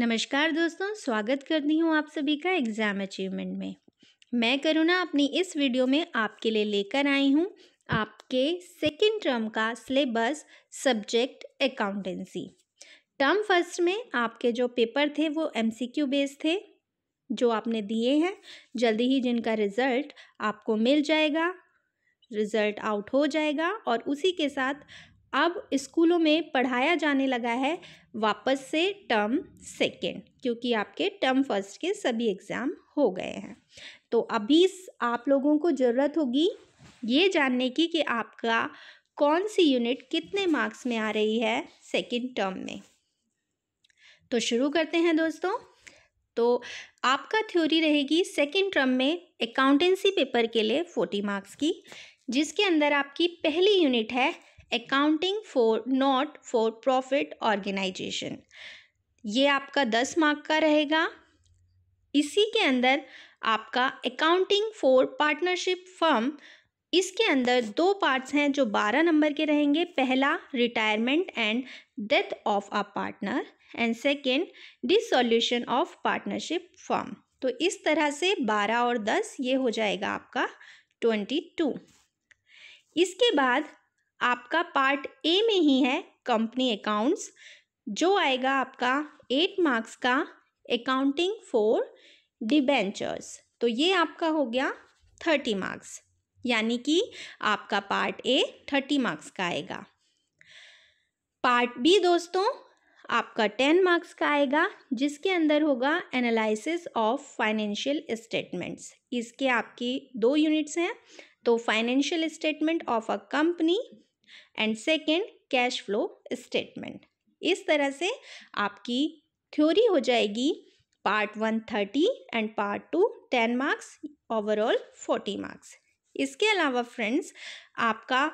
नमस्कार दोस्तों स्वागत करती हूँ आप सभी का एग्ज़ाम अचीवमेंट में मैं करुणा अपनी इस वीडियो में आपके लिए लेकर आई हूँ आपके सेकेंड टर्म का syllabus subject accountancy term first में आपके जो पेपर थे वो एमसीक्यू बेस्ड थे जो आपने दिए हैं जल्दी ही जिनका रिज़ल्ट आपको मिल जाएगा रिज़ल्ट आउट हो जाएगा और उसी के साथ अब स्कूलों में पढ़ाया जाने लगा है वापस से टर्म सेकेंड क्योंकि आपके टर्म फर्स्ट के सभी एग्ज़ाम हो गए हैं तो अभी आप लोगों को ज़रूरत होगी ये जानने की कि आपका कौन सी यूनिट कितने मार्क्स में आ रही है सेकेंड टर्म में तो शुरू करते हैं दोस्तों तो आपका थ्योरी रहेगी सेकेंड टर्म में अकाउंटेंसी पेपर के लिए फोर्टी मार्क्स की जिसके अंदर आपकी पहली यूनिट है accounting for not for profit organisation ये आपका दस मार्क का रहेगा इसी के अंदर आपका अकाउंटिंग फॉर पार्टनरशिप फर्म इसके अंदर दो पार्ट्स हैं जो बारह नंबर के रहेंगे पहला retirement and death of a partner and second dissolution of partnership firm तो इस तरह से बारह और दस ये हो जाएगा आपका ट्वेंटी टू इसके बाद आपका पार्ट ए में ही है कंपनी अकाउंट्स जो आएगा आपका एट मार्क्स का अकाउंटिंग फॉर डिबेंचर्स तो ये आपका हो गया थर्टी मार्क्स यानी कि आपका पार्ट ए थर्टी मार्क्स का आएगा पार्ट बी दोस्तों आपका टेन मार्क्स का आएगा जिसके अंदर होगा एनालिसिस ऑफ फाइनेंशियल स्टेटमेंट्स इसके आपकी दो यूनिट्स हैं तो financial statement of a company and second cash flow statement इस तरह से आपकी थ्योरी हो जाएगी part one thirty and part two ten marks overall forty marks इसके अलावा फ्रेंड्स आपका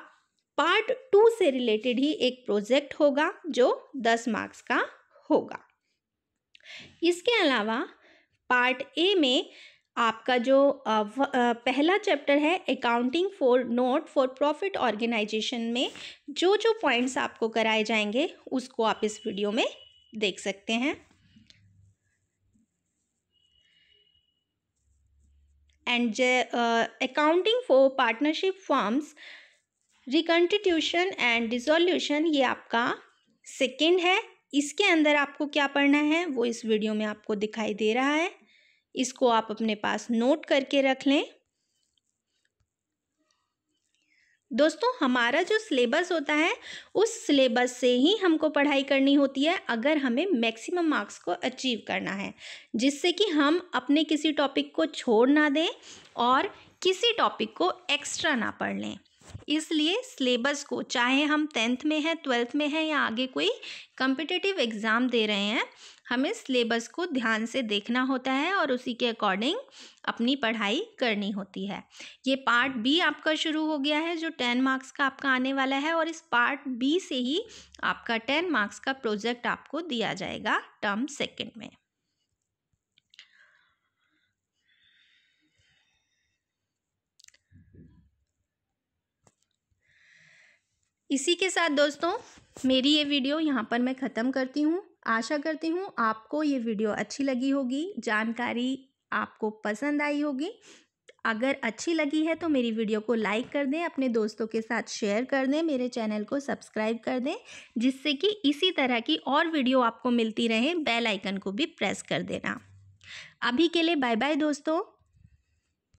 पार्ट टू से रिलेटेड ही एक प्रोजेक्ट होगा जो दस मार्क्स का होगा इसके अलावा पार्ट ए में आपका जो पहला चैप्टर है accounting for not for profit organisation में जो जो पॉइंट्स आपको कराए जाएंगे उसको आप इस वीडियो में देख सकते हैं and accounting for partnership firms reconstitution and dissolution ये आपका सेकेंड है इसके अंदर आपको क्या पढ़ना है वो इस वीडियो में आपको दिखाई दे रहा है इसको आप अपने पास नोट करके रख लें दोस्तों हमारा जो सिलेबस होता है उस सिलेबस से ही हमको पढ़ाई करनी होती है अगर हमें मैक्सिमम मार्क्स को अचीव करना है जिससे कि हम अपने किसी टॉपिक को छोड़ ना दें और किसी टॉपिक को एक्स्ट्रा ना पढ़ लें इसलिए सिलेबस को चाहे हम टेंथ में हैं ट्वेल्थ में हैं या आगे कोई कम्पिटिटिव एग्ज़ाम दे रहे हैं हमें सिलेबस को ध्यान से देखना होता है और उसी के अकॉर्डिंग अपनी पढ़ाई करनी होती है ये पार्ट बी आपका शुरू हो गया है जो टेन मार्क्स का आपका आने वाला है और इस पार्ट बी से ही आपका टेन मार्क्स का प्रोजेक्ट आपको दिया जाएगा टर्म सेकेंड में इसी के साथ दोस्तों मेरी ये वीडियो यहाँ पर मैं ख़त्म करती हूँ आशा करती हूँ आपको ये वीडियो अच्छी लगी होगी जानकारी आपको पसंद आई होगी अगर अच्छी लगी है तो मेरी वीडियो को लाइक कर दें अपने दोस्तों के साथ शेयर कर दें मेरे चैनल को सब्सक्राइब कर दें जिससे कि इसी तरह की और वीडियो आपको मिलती रहे बेल आइकन को भी प्रेस कर देना अभी के लिए बाय बाय दोस्तों